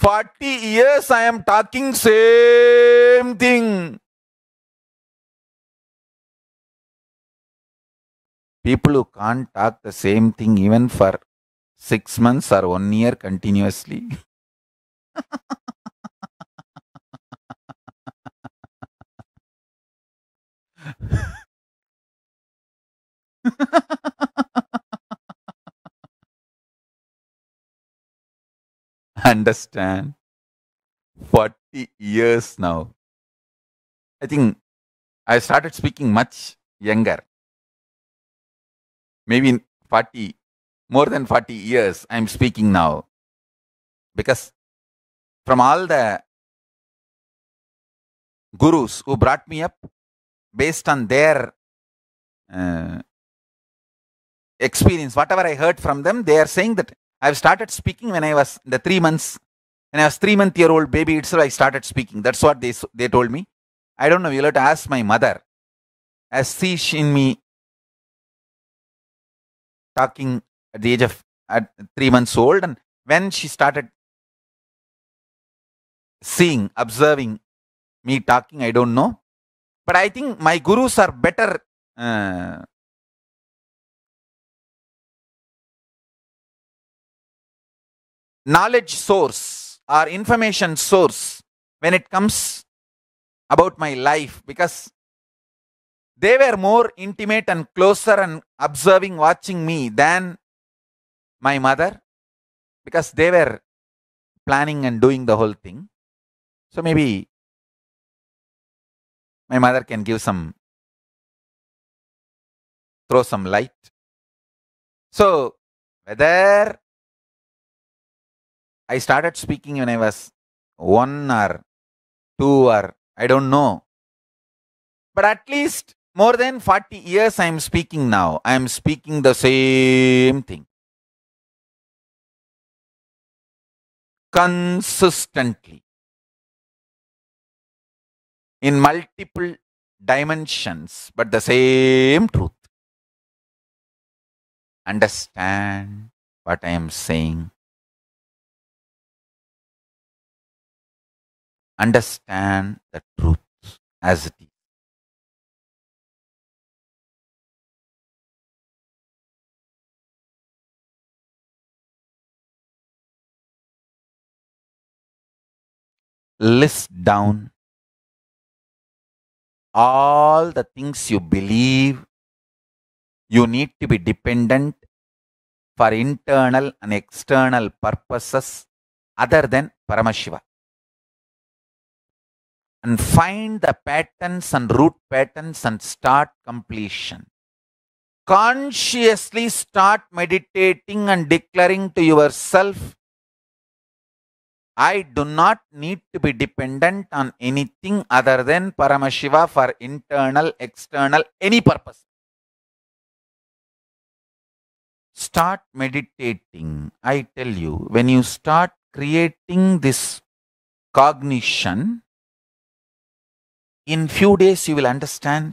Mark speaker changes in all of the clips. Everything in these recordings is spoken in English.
Speaker 1: 40 years I am talking same thing. People who can't talk the same thing even for
Speaker 2: six months or one year continuously.
Speaker 1: understand 40 years now. I think I started speaking much younger. Maybe 40, more than 40 years, I'm speaking now. Because from all the gurus who brought me up, based on their uh, experience, whatever I heard from them, they are saying
Speaker 2: that I've started speaking when I was the three months, when I was three month year old baby itself, I started speaking. That's what they, they told me. I don't know, you'll have to ask my mother. As
Speaker 1: she in me talking at the age of at three months old, and when she started seeing, observing me talking, I don't know. But I think my gurus are better uh, knowledge source or information source
Speaker 2: when it comes about my life because they were more intimate and closer and observing, watching me than my
Speaker 1: mother because they were planning and doing the whole thing. So maybe my mother can give some, throw some light. So whether I started speaking when I was one or two or I don't know. But at least more than 40 years I am speaking now. I am speaking the same thing. Consistently. In multiple dimensions, but the same truth. Understand what I am saying. understand the truth as it is. List down all the things you believe you need to be dependent for internal
Speaker 2: and external purposes other than Paramashiva and find the patterns and root patterns and start completion. Consciously start meditating and declaring to yourself, I do not need to be dependent on anything other than Paramashiva for internal, external, any purpose. Start meditating. I tell you, when you start creating this cognition, in few days you will understand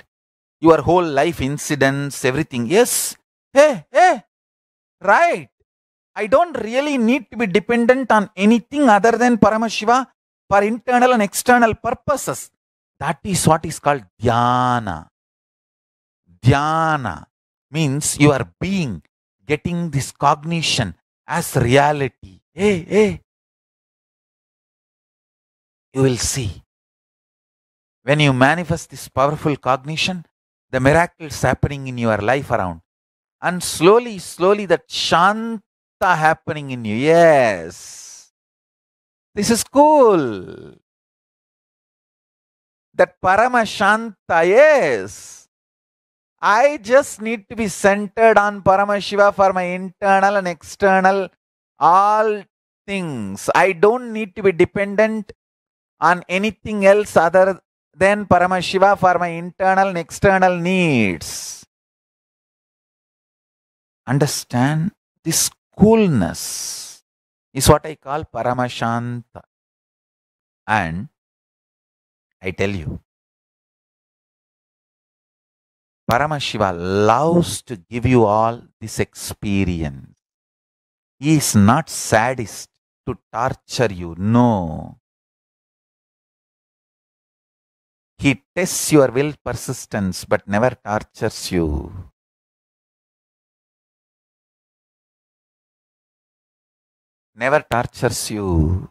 Speaker 2: your whole life incidents, everything. Yes, hey, hey, right. I don't really need to be dependent on anything other than Paramashiva for internal and external purposes. That is what is called dhyana. Dhyana means you are being, getting this cognition
Speaker 1: as reality. Hey, hey. You will see when you manifest this powerful cognition, the miracles
Speaker 2: happening in your life around. And slowly, slowly, that Shanta happening in you. Yes. This is cool. That Parama Shanta, yes. I just need to be centered on Paramashiva for my internal and external all things. I don't need to be dependent on anything else other then Paramashiva for my internal and external needs. Understand this
Speaker 1: coolness is what I call Paramashanta. And I tell you, Paramashiva loves to give you all this experience.
Speaker 2: He is not sadist to torture you. No.
Speaker 1: He tests your will persistence but never tortures you. Never tortures you.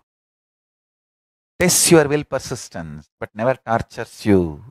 Speaker 1: Tests your will persistence but never tortures you.